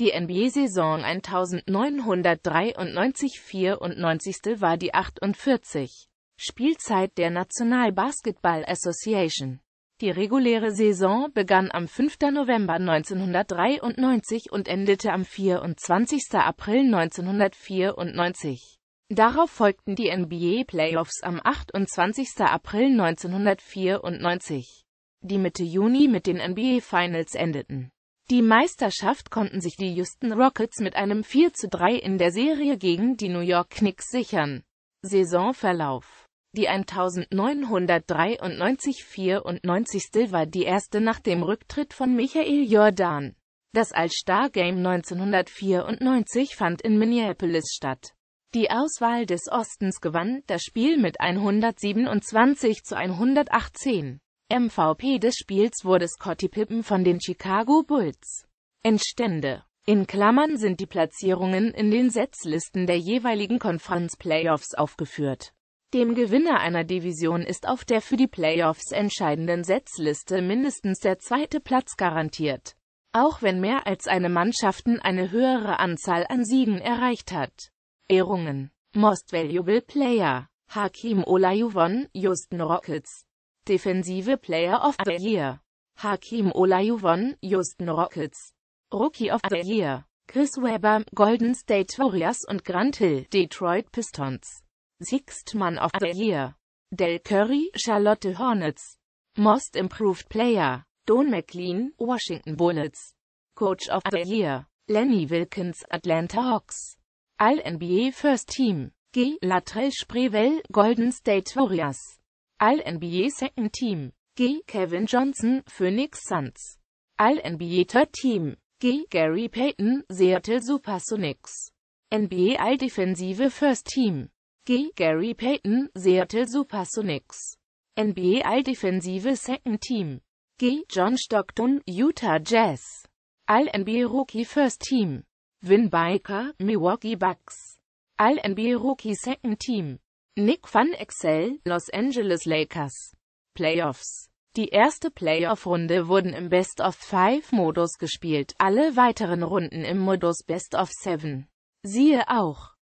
Die NBA-Saison 1993-94 war die 48. Spielzeit der National Basketball Association. Die reguläre Saison begann am 5. November 1993 und endete am 24. April 1994. Darauf folgten die NBA-Playoffs am 28. April 1994, die Mitte Juni mit den NBA-Finals endeten. Die Meisterschaft konnten sich die Houston Rockets mit einem 4 zu 3 in der Serie gegen die New York Knicks sichern. Saisonverlauf Die 1993-94. war die erste nach dem Rücktritt von Michael Jordan. Das All-Star Game 1994 fand in Minneapolis statt. Die Auswahl des Ostens gewann das Spiel mit 127 zu 118. MVP des Spiels wurde Scotty Pippen von den Chicago Bulls. Entstände in Klammern sind die Platzierungen in den Setzlisten der jeweiligen konferenz playoffs aufgeführt. Dem Gewinner einer Division ist auf der für die Playoffs entscheidenden Setzliste mindestens der zweite Platz garantiert, auch wenn mehr als eine Mannschaften eine höhere Anzahl an Siegen erreicht hat. Ehrungen Most Valuable Player Hakim Olajuwon, Justin Rockets Defensive Player of the Year Hakim Olajuwon, Houston Rockets Rookie of the Year Chris Webber, Golden State Warriors und Grant Hill, Detroit Pistons Sixth Man of the Year Del Curry, Charlotte Hornets Most Improved Player Don McLean, Washington Bullets Coach of the Year Lenny Wilkins, Atlanta Hawks All-NBA First Team G. Latrell Sprewell, Golden State Warriors All-NBA Second Team. G. Kevin Johnson, Phoenix Suns. All-NBA Third Team. G. Gary Payton, Seattle Supersonics. NBA All-Defensive First Team. G. Gary Payton, Seattle Supersonics. NBA All-Defensive Second Team. G. John Stockton, Utah Jazz. All-NBA Rookie First Team. Vin Biker, Milwaukee Bucks. All-NBA Rookie Second Team. Nick van Excel, Los Angeles Lakers. Playoffs. Die erste Playoff-Runde wurden im Best-of-Five-Modus gespielt, alle weiteren Runden im Modus Best-of-Seven. Siehe auch